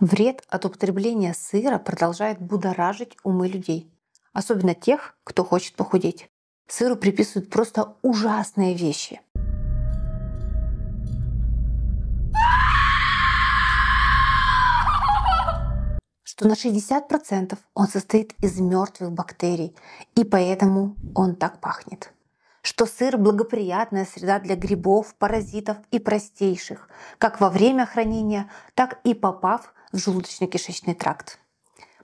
Вред от употребления сыра продолжает будоражить умы людей, особенно тех, кто хочет похудеть. Сыру приписывают просто ужасные вещи. что на 60% он состоит из мертвых бактерий, и поэтому он так пахнет что сыр – благоприятная среда для грибов, паразитов и простейших, как во время хранения, так и попав в желудочно-кишечный тракт.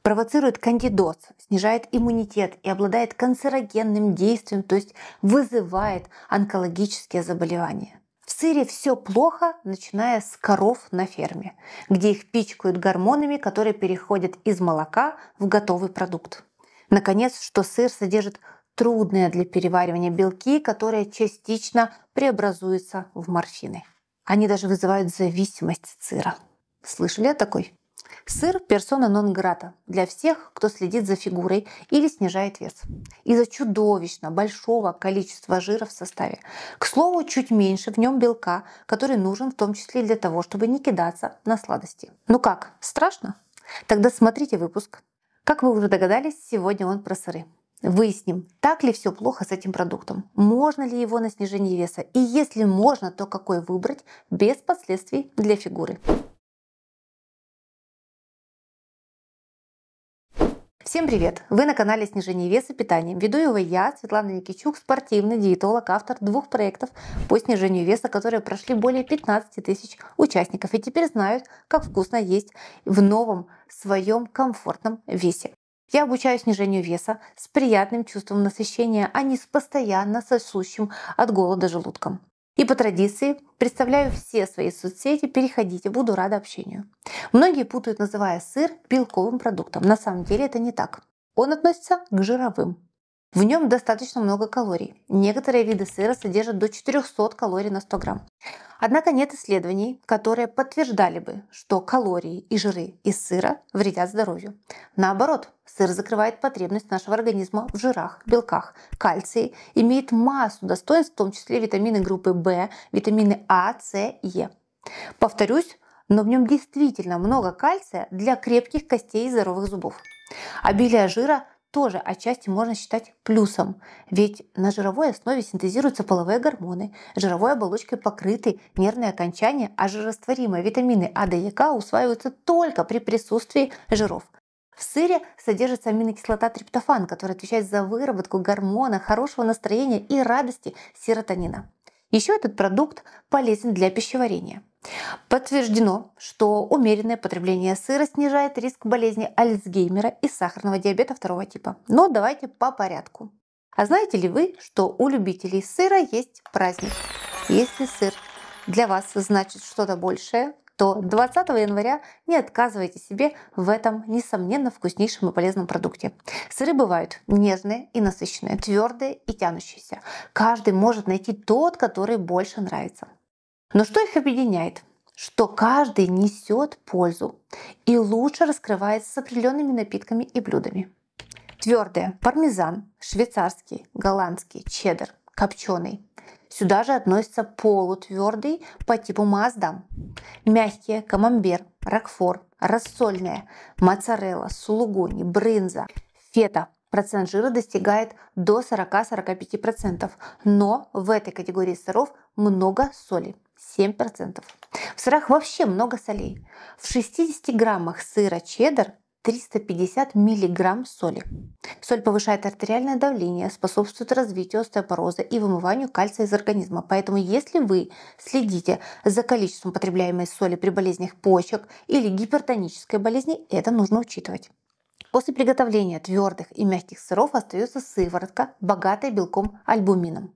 Провоцирует кандидоз, снижает иммунитет и обладает канцерогенным действием, то есть вызывает онкологические заболевания. В сыре все плохо, начиная с коров на ферме, где их пичкают гормонами, которые переходят из молока в готовый продукт. Наконец, что сыр содержит трудные для переваривания белки, которые частично преобразуются в морфины. Они даже вызывают зависимость сыра. Слышали о такой? Сыр – персона нон грата для всех, кто следит за фигурой или снижает вес. Из-за чудовищно большого количества жира в составе. К слову, чуть меньше в нем белка, который нужен в том числе для того, чтобы не кидаться на сладости. Ну как, страшно? Тогда смотрите выпуск. Как вы уже догадались, сегодня он про сыры. Выясним, так ли все плохо с этим продуктом, можно ли его на снижение веса и если можно, то какой выбрать без последствий для фигуры. Всем привет! Вы на канале «Снижение веса и питания. Веду его я, Светлана Никичук, спортивный диетолог, автор двух проектов по снижению веса, которые прошли более 15 тысяч участников и теперь знают, как вкусно есть в новом своем комфортном весе. Я обучаю снижению веса с приятным чувством насыщения, а не с постоянно сосущим от голода желудком. И по традиции представляю все свои соцсети, переходите, буду рада общению. Многие путают, называя сыр белковым продуктом. На самом деле это не так. Он относится к жировым. В нем достаточно много калорий. Некоторые виды сыра содержат до 400 калорий на 100 грамм. Однако нет исследований, которые подтверждали бы, что калории и жиры из сыра вредят здоровью. Наоборот, сыр закрывает потребность нашего организма в жирах, белках, кальции, имеет массу достоинств, в том числе витамины группы В, витамины А, С Е. Повторюсь, но в нем действительно много кальция для крепких костей и здоровых зубов. Обилие жира тоже отчасти можно считать плюсом, ведь на жировой основе синтезируются половые гормоны, жировой оболочкой покрыты нервные окончания, а жирорастворимые витамины А и ЕК усваиваются только при присутствии жиров. В сыре содержится аминокислота триптофан, которая отвечает за выработку гормона, хорошего настроения и радости серотонина. Еще этот продукт полезен для пищеварения. Подтверждено, что умеренное потребление сыра снижает риск болезни Альцгеймера и сахарного диабета второго типа. Но давайте по порядку. А знаете ли вы, что у любителей сыра есть праздник? Если сыр для вас значит что-то большее, то 20 января не отказывайте себе в этом, несомненно, вкуснейшем и полезном продукте. Сыры бывают нежные и насыщенные, твердые и тянущиеся. Каждый может найти тот, который больше нравится. Но что их объединяет? что каждый несет пользу и лучше раскрывается с определенными напитками и блюдами. Твердые – пармезан, швейцарский, голландский, чеддер, копченый – Сюда же относятся полутвердый по типу Mazda, мягкие камамбер, ракфор, рассольная, моцарелла, сулугуни, брынза, фета. Процент жира достигает до 40-45%, но в этой категории сыров много соли. 7%. В сырах вообще много солей. В 60 граммах сыра чеддер 350 мг соли. Соль повышает артериальное давление, способствует развитию остеопороза и вымыванию кальция из организма. Поэтому если вы следите за количеством потребляемой соли при болезнях почек или гипертонической болезни, это нужно учитывать. После приготовления твердых и мягких сыров остается сыворотка, богатая белком альбумином.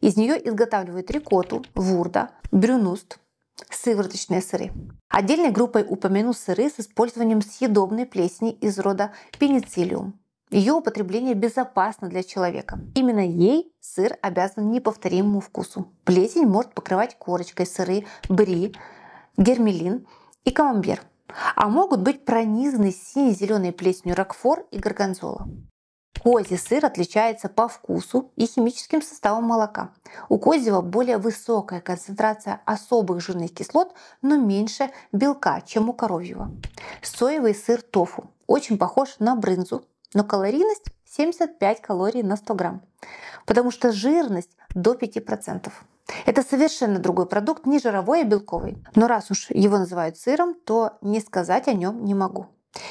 Из нее изготавливают рикоту, вурда, брюнуст – сывороточные сыры. Отдельной группой упомяну сыры с использованием съедобной плесени из рода пенициллиум. Ее употребление безопасно для человека. Именно ей сыр обязан неповторимому вкусу. Плесень может покрывать корочкой сыры, бри, гермелин и камамбер. А могут быть пронизаны сине-зеленой плесенью ракфор и горгонзола. Козий сыр отличается по вкусу и химическим составам молока. У козьего более высокая концентрация особых жирных кислот, но меньше белка, чем у коровьего. Соевый сыр тофу очень похож на брынзу, но калорийность 75 калорий на 100 грамм, потому что жирность до 5%. Это совершенно другой продукт, не жировой, а белковый. Но раз уж его называют сыром, то не сказать о нем не могу.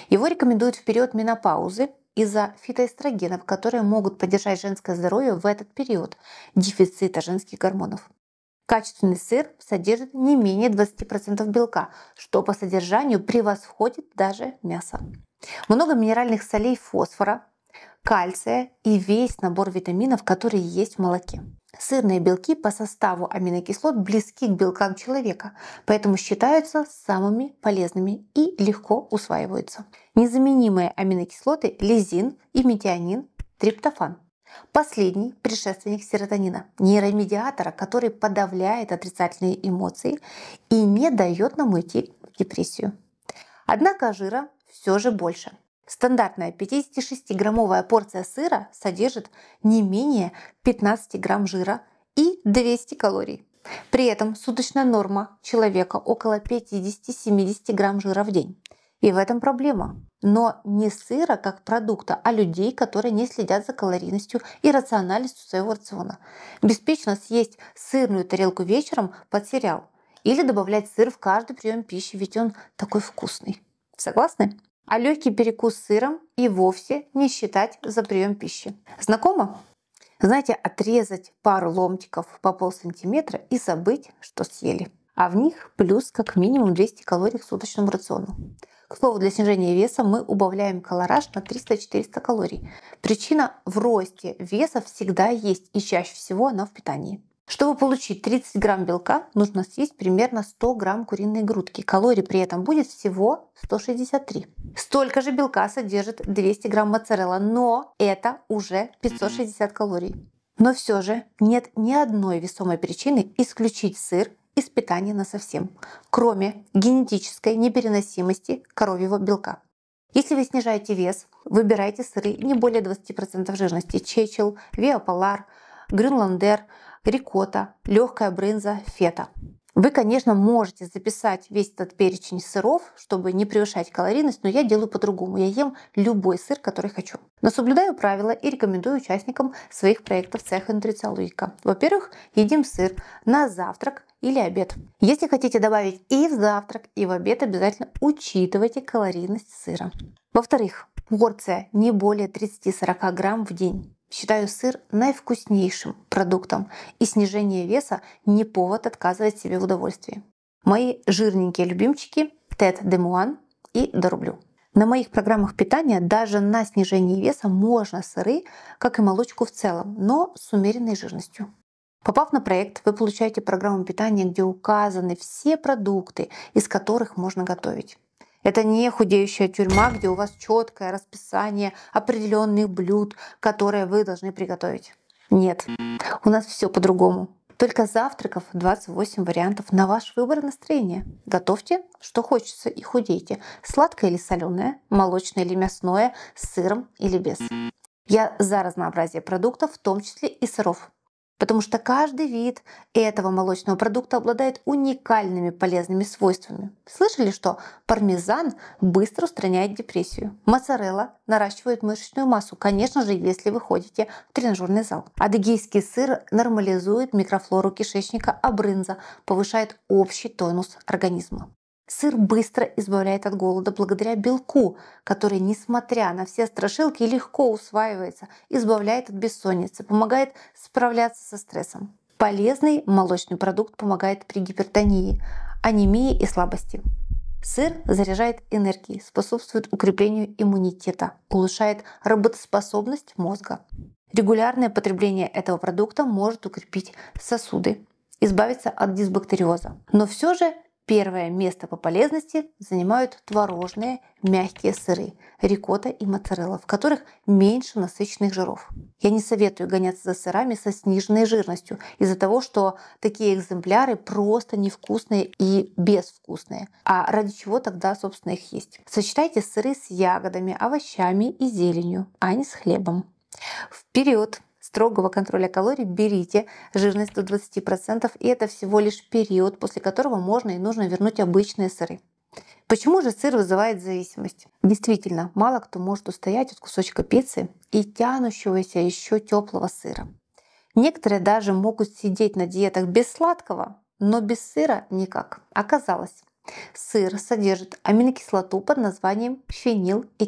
Его рекомендуют в период менопаузы из-за фитоэстрогенов, которые могут поддержать женское здоровье в этот период дефицита женских гормонов. Качественный сыр содержит не менее 20% белка, что по содержанию превосходит даже мясо. Много минеральных солей, фосфора, кальция и весь набор витаминов, которые есть в молоке. Сырные белки по составу аминокислот близки к белкам человека, поэтому считаются самыми полезными и легко усваиваются. Незаменимые аминокислоты – лизин и метионин, триптофан. Последний – предшественник серотонина, нейромедиатора, который подавляет отрицательные эмоции и не дает нам уйти в депрессию. Однако жира все же больше – Стандартная 56-граммовая порция сыра содержит не менее 15 грамм жира и 200 калорий. При этом суточная норма человека около 50-70 грамм жира в день. И в этом проблема. Но не сыра как продукта, а людей, которые не следят за калорийностью и рациональностью своего рациона. Беспечно съесть сырную тарелку вечером под сериал. Или добавлять сыр в каждый прием пищи, ведь он такой вкусный. Согласны? а легкий перекус сыром и вовсе не считать за прием пищи. Знакомо? Знаете, отрезать пару ломтиков по пол сантиметра и забыть, что съели. А в них плюс как минимум 200 калорий к суточному рациону. К слову, для снижения веса мы убавляем колораж на 300-400 калорий. Причина в росте веса всегда есть, и чаще всего она в питании. Чтобы получить 30 грамм белка, нужно съесть примерно 100 грамм куриной грудки. Калорий при этом будет всего 163. Столько же белка содержит 200 грамм моцарелла, но это уже 560 калорий. Но все же нет ни одной весомой причины исключить сыр из питания на совсем, кроме генетической непереносимости коровьего белка. Если вы снижаете вес, выбирайте сыры не более 20% жирности – чечил, виополар, грюнландер – Рикота, легкая брынза, фета. Вы, конечно, можете записать весь этот перечень сыров, чтобы не превышать калорийность, но я делаю по-другому. Я ем любой сыр, который хочу. Но соблюдаю правила и рекомендую участникам своих проектов цеха нутрициологика. Во-первых, едим сыр на завтрак или обед. Если хотите добавить и в завтрак, и в обед, обязательно учитывайте калорийность сыра. Во-вторых, порция не более 30-40 грамм в день. Считаю сыр наивкуснейшим продуктом, и снижение веса не повод отказывать себе в удовольствии. Мои жирненькие любимчики Тед Демуан и Дорублю. На моих программах питания даже на снижении веса можно сыры, как и молочку в целом, но с умеренной жирностью. Попав на проект, вы получаете программу питания, где указаны все продукты, из которых можно готовить. Это не худеющая тюрьма, где у вас четкое расписание определенных блюд, которые вы должны приготовить. Нет, у нас все по-другому. Только завтраков 28 вариантов на ваш выбор настроения. Готовьте, что хочется и худейте. Сладкое или соленое, молочное или мясное, с сыром или без. Я за разнообразие продуктов, в том числе и сыров потому что каждый вид этого молочного продукта обладает уникальными полезными свойствами. Слышали, что пармезан быстро устраняет депрессию? Моцарелла наращивает мышечную массу, конечно же, если вы ходите в тренажерный зал. Адыгейский сыр нормализует микрофлору кишечника, а брынза повышает общий тонус организма. Сыр быстро избавляет от голода благодаря белку, который, несмотря на все страшилки, легко усваивается, избавляет от бессонницы, помогает справляться со стрессом. Полезный молочный продукт помогает при гипертонии, анемии и слабости. Сыр заряжает энергией, способствует укреплению иммунитета, улучшает работоспособность мозга. Регулярное потребление этого продукта может укрепить сосуды, избавиться от дисбактериоза. Но все же Первое место по полезности занимают творожные мягкие сыры рикотта и моцарелла, в которых меньше насыщенных жиров. Я не советую гоняться за сырами со сниженной жирностью из-за того, что такие экземпляры просто невкусные и безвкусные. А ради чего тогда, собственно, их есть? Сочетайте сыры с ягодами, овощами и зеленью, а не с хлебом. Вперед! строгого контроля калорий берите жирность до 20%, и это всего лишь период, после которого можно и нужно вернуть обычные сыры. Почему же сыр вызывает зависимость? Действительно, мало кто может устоять от кусочка пиццы и тянущегося еще теплого сыра. Некоторые даже могут сидеть на диетах без сладкого, но без сыра никак. Оказалось, сыр содержит аминокислоту под названием фенил и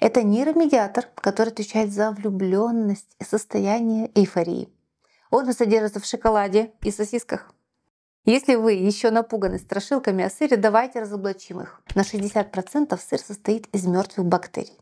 это нейромедиатор, который отвечает за влюбленность и состояние эйфории. Он содержится в шоколаде и сосисках. Если вы еще напуганы страшилками о сыре, давайте разоблачим их. На 60% сыр состоит из мертвых бактерий.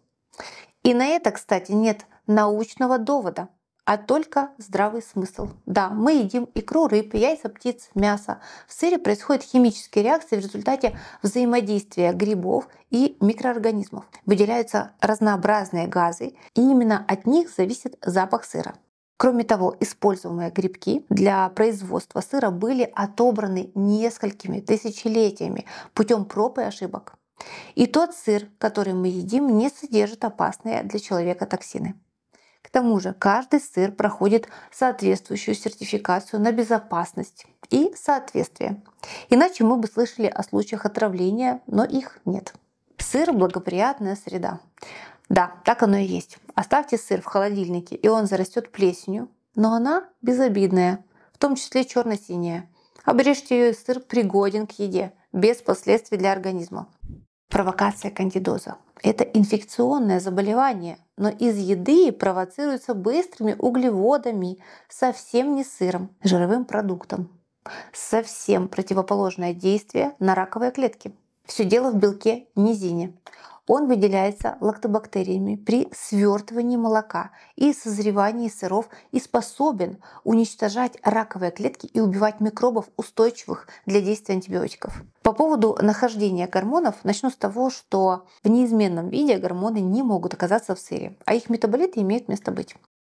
И на это, кстати, нет научного довода а только здравый смысл. Да, мы едим икру, рыб, яйца, птиц, мясо. В сыре происходят химические реакции в результате взаимодействия грибов и микроорганизмов. Выделяются разнообразные газы, и именно от них зависит запах сыра. Кроме того, используемые грибки для производства сыра были отобраны несколькими тысячелетиями путем проб и ошибок. И тот сыр, который мы едим, не содержит опасные для человека токсины тому же каждый сыр проходит соответствующую сертификацию на безопасность и соответствие. Иначе мы бы слышали о случаях отравления, но их нет. Сыр – благоприятная среда. Да, так оно и есть. Оставьте сыр в холодильнике, и он зарастет плесенью, но она безобидная, в том числе черно-синяя. Обрежьте ее, и сыр пригоден к еде, без последствий для организма. Провокация кандидоза. Это инфекционное заболевание, но из еды провоцируется быстрыми углеводами, совсем не сыром, жировым продуктом. Совсем противоположное действие на раковые клетки. Все дело в белке низине. Он выделяется лактобактериями при свертывании молока и созревании сыров и способен уничтожать раковые клетки и убивать микробов устойчивых для действия антибиотиков. По поводу нахождения гормонов начну с того, что в неизменном виде гормоны не могут оказаться в сыре, а их метаболиты имеют место быть.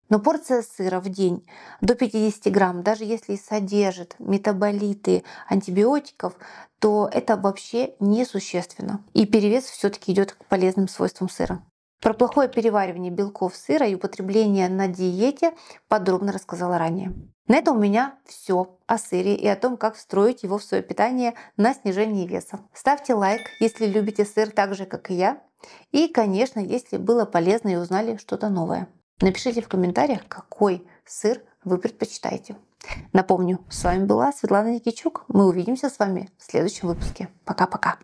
Но порция сыра в день до 50 грамм, даже если содержит метаболиты антибиотиков, то это вообще несущественно. И перевес все-таки идет к полезным свойствам сыра. Про плохое переваривание белков сыра и употребление на диете подробно рассказала ранее. На этом у меня все о сыре и о том, как встроить его в свое питание на снижение веса. Ставьте лайк, если любите сыр так же, как и я. И, конечно, если было полезно и узнали что-то новое. Напишите в комментариях, какой сыр вы предпочитаете. Напомню, с вами была Светлана Никичук. Мы увидимся с вами в следующем выпуске. Пока-пока.